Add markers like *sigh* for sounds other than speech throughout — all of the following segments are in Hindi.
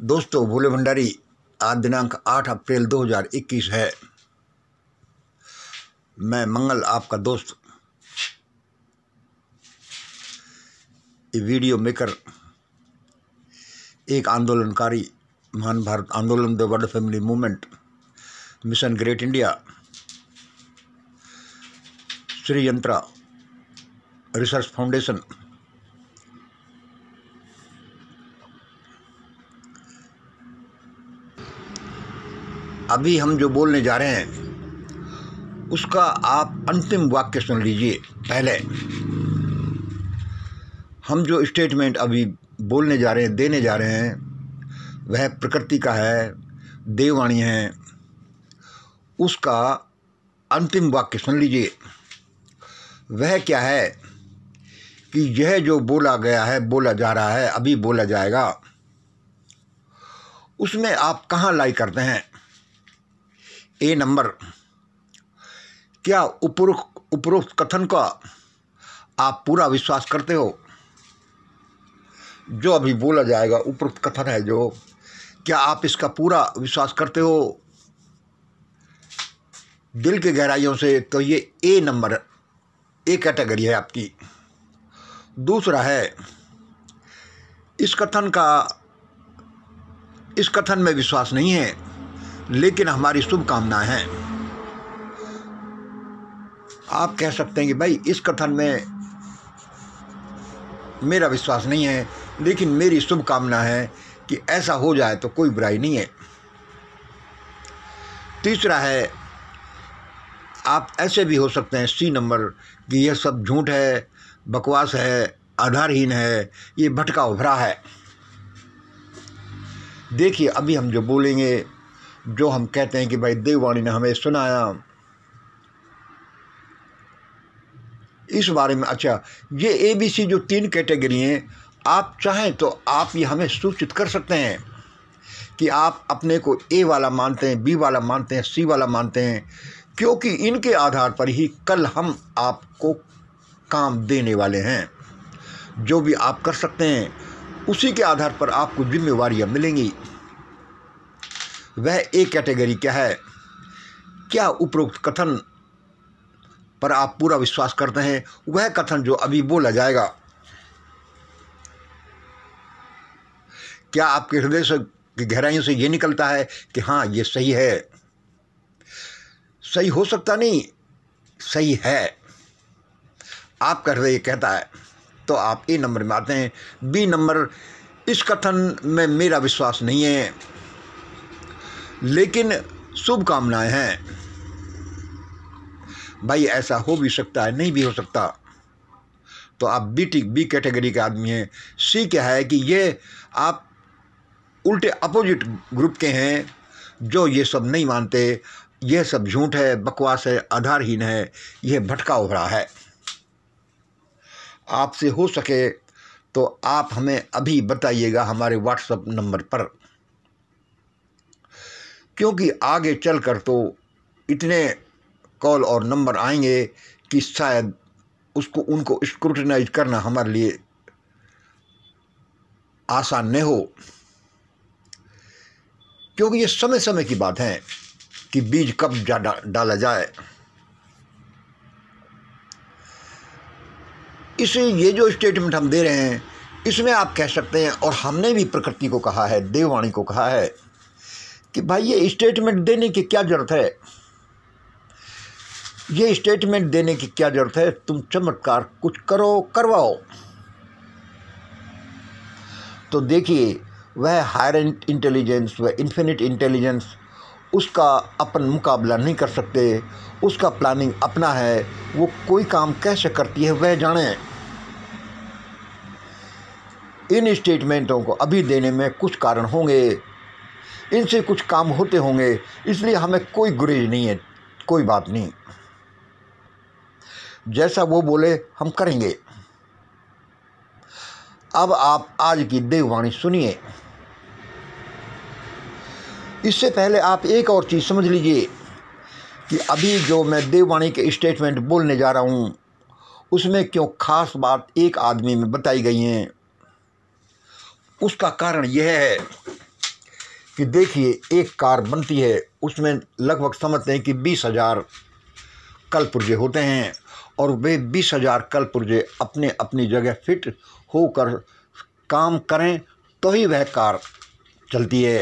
दोस्तों भोले भंडारी आज दिनांक 8 अप्रैल 2021 है मैं मंगल आपका दोस्त ये वीडियो मेकर एक आंदोलनकारी महान भारत आंदोलन the world family movement mission great India Shri Yantra research foundation अभी हम जो बोलने जा रहे हैं उसका आप अंतिम वाक्य सुन लीजिए पहले हम जो स्टेटमेंट अभी बोलने जा रहे हैं देने जा रहे हैं वह प्रकृति का है देववाणी है उसका अंतिम वाक्य सुन लीजिए वह क्या है कि यह जो बोला गया है बोला जा रहा है अभी बोला जाएगा उसमें आप कहाँ लाई करते हैं ए नंबर क्या उपरोक्त उपरोक्त कथन का आप पूरा विश्वास करते हो जो अभी बोला जाएगा उपरोक्त कथन है जो क्या आप इसका पूरा विश्वास करते हो दिल के गहराइयों से तो ये ए नंबर ए कैटेगरी है आपकी दूसरा है इस कथन का इस कथन में विश्वास नहीं है लेकिन हमारी शुभकामनाएं हैं आप कह सकते हैं कि भाई इस कथन में मेरा विश्वास नहीं है लेकिन मेरी शुभकामना है कि ऐसा हो जाए तो कोई बुराई नहीं है तीसरा है आप ऐसे भी हो सकते हैं सी नंबर कि यह सब झूठ है बकवास है आधारहीन है ये भटका उभरा है देखिए अभी हम जो बोलेंगे जो हम कहते हैं कि भाई देववाणी ने हमें सुनाया इस बारे में अच्छा ये ए बी सी जो तीन कैटेगरी हैं आप चाहें तो आप ये हमें सूचित कर सकते हैं कि आप अपने को ए वाला मानते हैं बी वाला मानते हैं सी वाला मानते हैं क्योंकि इनके आधार पर ही कल हम आपको काम देने वाले हैं जो भी आप कर सकते हैं उसी के आधार पर आपको जिम्मेवारियाँ मिलेंगी वह ए कैटेगरी क्या है क्या उपरोक्त कथन पर आप पूरा विश्वास करते हैं वह कथन जो अभी बोला जाएगा क्या आपके हृदय से गहराइयों से ये निकलता है कि हाँ ये सही है सही हो सकता नहीं सही है आपका हृदय ये कहता है तो आप ए नंबर में आते हैं बी नंबर इस कथन में मेरा विश्वास नहीं है लेकिन शुभकामनाएं हैं भाई ऐसा हो भी सकता है नहीं भी हो सकता तो आप बी टी बी कैटेगरी के आदमी हैं सी क्या है कि ये आप उल्टे अपोजिट ग्रुप के हैं जो ये सब नहीं मानते यह सब झूठ है बकवास है आधारहीन है यह भटका रहा है आपसे हो सके तो आप हमें अभी बताइएगा हमारे व्हाट्सएप नंबर पर क्योंकि आगे चल कर तो इतने कॉल और नंबर आएंगे कि शायद उसको उनको स्क्रूटनाइज करना हमारे लिए आसान नहीं हो क्योंकि ये समय समय की बात है कि बीज कब जा डा, डाला जाए इस ये जो स्टेटमेंट हम दे रहे हैं इसमें आप कह सकते हैं और हमने भी प्रकृति को कहा है देववाणी को कहा है कि भाई ये स्टेटमेंट देने की क्या ज़रूरत है ये स्टेटमेंट देने की क्या ज़रूरत है तुम चमत्कार कुछ करो करवाओ तो देखिए वह हायर इंटेलिजेंस वह इन्फिनिट इंटेलिजेंस उसका अपन मुकाबला नहीं कर सकते उसका प्लानिंग अपना है वो कोई काम कैसे करती है वह जाने इन स्टेटमेंटों को अभी देने में कुछ कारण होंगे इनसे कुछ काम होते होंगे इसलिए हमें कोई गुरेज नहीं है कोई बात नहीं जैसा वो बोले हम करेंगे अब आप आज की देववाणी सुनिए इससे पहले आप एक और चीज़ समझ लीजिए कि अभी जो मैं देववाणी के स्टेटमेंट बोलने जा रहा हूँ उसमें क्यों खास बात एक आदमी में बताई गई है उसका कारण यह है कि देखिए एक कार बनती है उसमें लगभग समझते हैं कि बीस हज़ार कल पुर्जे होते हैं और वे बीस हज़ार कल पुर्जे अपने अपनी जगह फिट होकर काम करें तो ही वह कार चलती है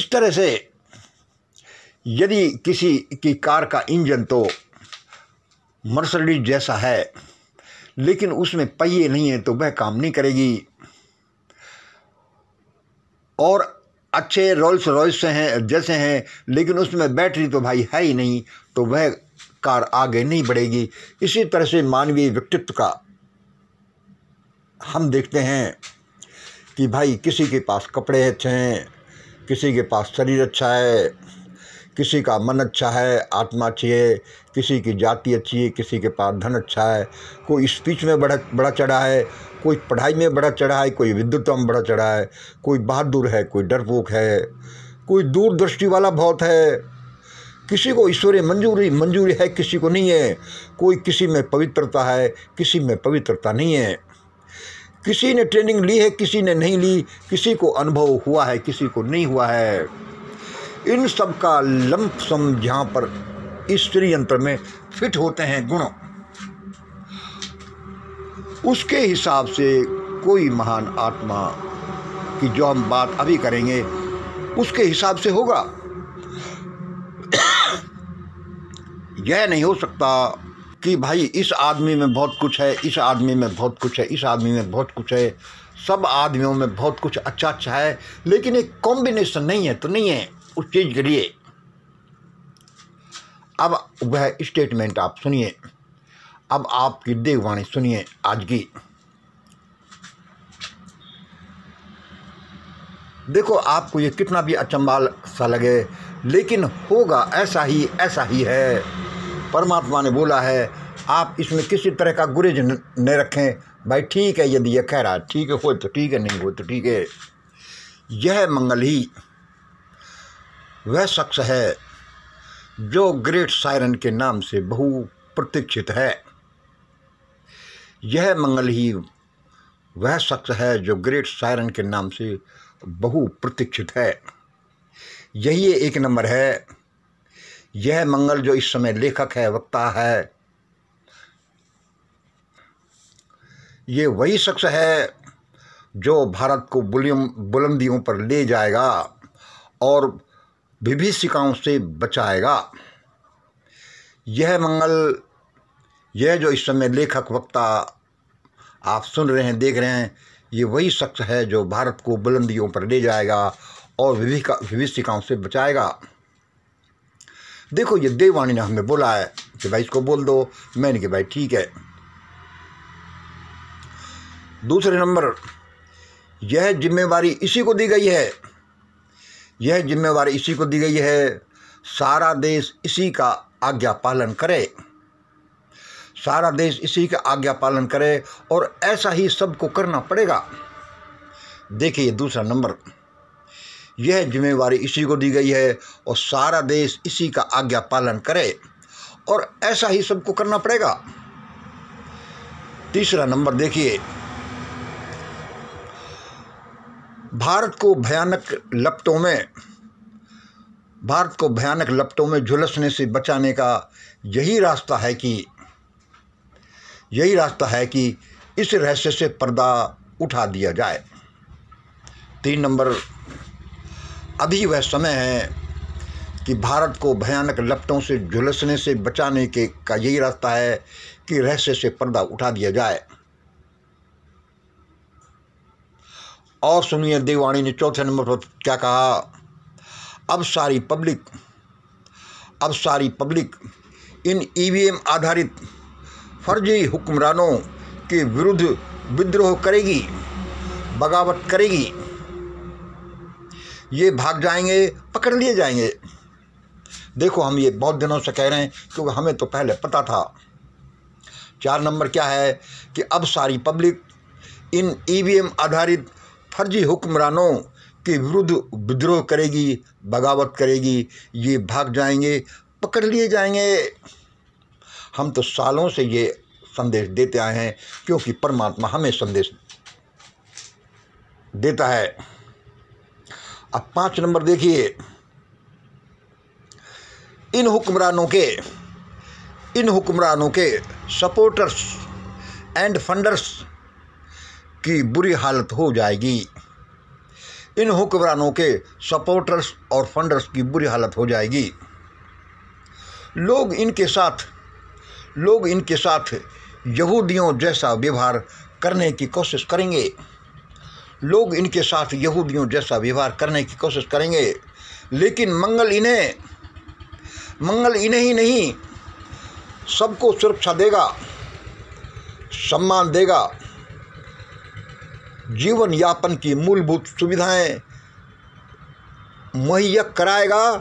इस तरह से यदि किसी की कार का इंजन तो मर्सडीज जैसा है लेकिन उसमें पहिए नहीं हैं तो वह काम नहीं करेगी और अच्छे रोल्स रॉयस हैं जैसे हैं लेकिन उसमें बैटरी तो भाई है ही नहीं तो वह कार आगे नहीं बढ़ेगी इसी तरह से मानवीय व्यक्तित्व का हम देखते हैं कि भाई किसी के पास कपड़े अच्छे हैं किसी के पास शरीर अच्छा है किसी का मन अच्छा है आत्मा अच्छी है किसी की जाति अच्छी है किसी के पास धन अच्छा है कोई स्पीच में बड़ा बड़ा चढ़ा है कोई पढ़ाई में बड़ा चढ़ा है कोई विद्युत में बड़ा चढ़ा है कोई बहादुर है कोई डरपोक है कोई दूरदृष्टि वाला बहुत है किसी को ईश्वरीय मंजूरी मंजूरी है किसी को नहीं है कोई किसी में पवित्रता है किसी में पवित्रता नहीं है किसी ने ट्रेनिंग ली है किसी ने नहीं ली किसी को अनुभव हुआ है किसी को नहीं हुआ है इन सब का लंप सम जहाँ पर स्त्री यंत्र में फिट होते हैं गुण उसके हिसाब से कोई महान आत्मा की जो हम बात अभी करेंगे उसके हिसाब से होगा *coughs* यह नहीं हो सकता कि भाई इस आदमी में बहुत कुछ है इस आदमी में बहुत कुछ है इस आदमी में बहुत कुछ है सब आदमियों में बहुत कुछ अच्छा अच्छा है लेकिन एक कॉम्बिनेशन नहीं है तो नहीं है उस चीज़ के लिए अब वह स्टेटमेंट आप सुनिए अब आपकी देववाणी सुनिए आज की देखो आपको ये कितना भी अचंबाल सा लगे लेकिन होगा ऐसा ही ऐसा ही है परमात्मा ने बोला है आप इसमें किसी तरह का गुरेज न रखें भाई ठीक है यदि यह कह रहा ठीक है हो तो ठीक है नहीं हो तो ठीक है यह मंगल ही वह शख्स है जो ग्रेट सायरन के नाम से बहु प्रतीक्षित है यह मंगल ही वह शख्स है जो ग्रेट सायरन के नाम से बहु प्रतीक्षित है यही एक नंबर है यह मंगल जो इस समय लेखक है वक्ता है ये वही शख्स है जो भारत को बुलियम बुलंदियों पर ले जाएगा और विभीषिकाओं से बचाएगा यह मंगल यह जो इस समय लेखक वक्ता आप सुन रहे हैं देख रहे हैं ये वही शख्स है जो भारत को बुलंदियों पर ले जाएगा और विभिका विभिषिकाओं से बचाएगा देखो ये देववाणी ने हमें बोला है कि भाई इसको बोल दो मैंने कि भाई ठीक है दूसरे नंबर यह जिम्मेवारी इसी को दी गई है यह जिम्मेवारी इसी को दी गई है सारा देश इसी का आज्ञा पालन करे सारा देश इसी का आज्ञा पालन करे और ऐसा ही सबको करना पड़ेगा देखिए दूसरा नंबर यह जिम्मेवारी इसी को दी गई है और सारा देश इसी का आज्ञा पालन करे और ऐसा ही सबको करना पड़ेगा तीसरा नंबर देखिए भारत को भयानक लपटों में भारत को भयानक लपटों में झुलसने से बचाने का यही रास्ता है कि यही रास्ता है कि इस रहस्य से पर्दा उठा दिया जाए तीन नंबर अभी वह समय है कि भारत को भयानक लपटों से झुलसने से बचाने के का यही रास्ता है कि रहस्य से पर्दा उठा दिया जाए और सुनिए देववाणी ने चौथे नंबर पर क्या कहा अब सारी पब्लिक अब सारी पब्लिक इन ईवीएम आधारित फर्जी हुक्मरानों के विरुद्ध विद्रोह करेगी बगावत करेगी ये भाग जाएंगे पकड़ लिए जाएंगे देखो हम ये बहुत दिनों से कह रहे हैं क्योंकि हमें तो पहले पता था चार नंबर क्या है कि अब सारी पब्लिक इन ईवीएम आधारित फर्जी हुक्मरानों के विरुद्ध विद्रोह करेगी बगावत करेगी ये भाग जाएंगे पकड़ लिए जाएंगे हम तो सालों से ये संदेश देते आए हैं क्योंकि परमात्मा हमें संदेश देता है अब पांच नंबर देखिए इन हुक्मरानों के इन हुक्मरानों के सपोर्टर्स एंड फंडर्स की बुरी हालत हो जाएगी इन हुक्मरानों के सपोर्टर्स और फंडर्स की बुरी हालत हो जाएगी लोग इनके साथ लोग इनके साथ यहूदियों जैसा व्यवहार करने की कोशिश करेंगे लोग इनके साथ यहूदियों जैसा व्यवहार करने की कोशिश करेंगे लेकिन मंगल इन्हें मंगल इन्हें ही नहीं सबको सुरक्षा देगा सम्मान देगा जीवन यापन की मूलभूत सुविधाएं मुहैया कराएगा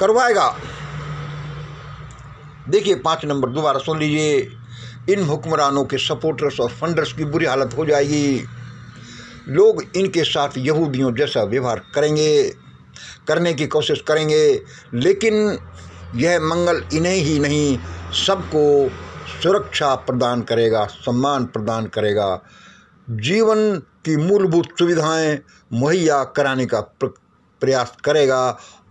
करवाएगा देखिए पाँच नंबर दोबारा सुन लीजिए इन हुक्मरानों के सपोर्टर्स और फंडर्स की बुरी हालत हो जाएगी लोग इनके साथ यहूदियों जैसा व्यवहार करेंगे करने की कोशिश करेंगे लेकिन यह मंगल इन्हें ही नहीं सबको सुरक्षा प्रदान करेगा सम्मान प्रदान करेगा जीवन की मूलभूत सुविधाएं मुहैया कराने का प्रयास करेगा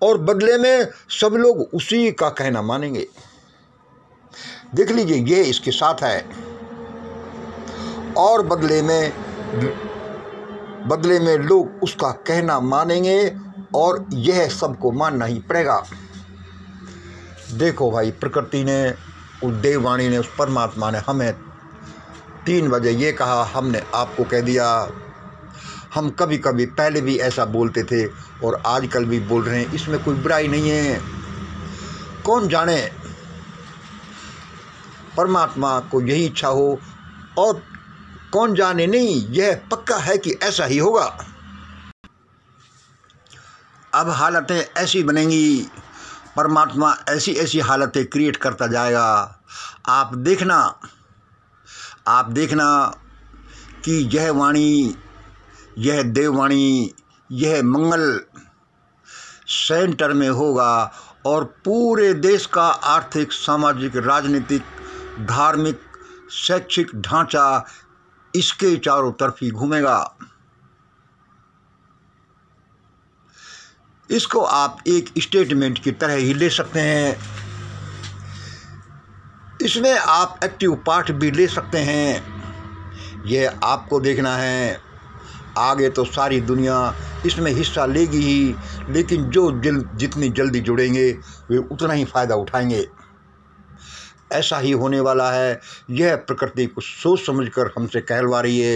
और बदले में सब लोग उसी का कहना मानेंगे देख लीजिए ये इसके साथ है और बदले में बदले में लोग उसका कहना मानेंगे और यह सबको मानना ही पड़ेगा देखो भाई प्रकृति ने उस देववाणी ने उस परमात्मा ने हमें तीन बजे ये कहा हमने आपको कह दिया हम कभी कभी पहले भी ऐसा बोलते थे और आजकल भी बोल रहे हैं इसमें कोई बुराई नहीं है कौन जाने परमात्मा को यही इच्छा हो और कौन जाने नहीं यह पक्का है कि ऐसा ही होगा अब हालतें ऐसी बनेंगी परमात्मा ऐसी ऐसी हालतें क्रिएट करता जाएगा आप देखना आप देखना कि यह वाणी यह देववाणी यह मंगल सेंटर में होगा और पूरे देश का आर्थिक सामाजिक राजनीतिक धार्मिक शैक्षिक ढांचा इसके चारों तरफ ही घूमेगा इसको आप एक स्टेटमेंट की तरह ही ले सकते हैं इसमें आप एक्टिव पार्ट भी ले सकते हैं यह आपको देखना है आगे तो सारी दुनिया इसमें हिस्सा लेगी ही लेकिन जो जल जितनी जल्दी जुड़ेंगे वे उतना ही फ़ायदा उठाएंगे ऐसा ही होने वाला है यह प्रकृति को सोच समझकर हमसे कहलवा रही है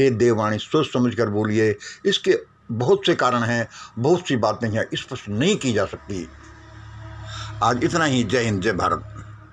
ये देववाणी सोच समझकर बोलिए इसके बहुत से कारण हैं बहुत सी बातें हैं इस पर नहीं की जा सकती आज इतना ही जय हिंद जय भारत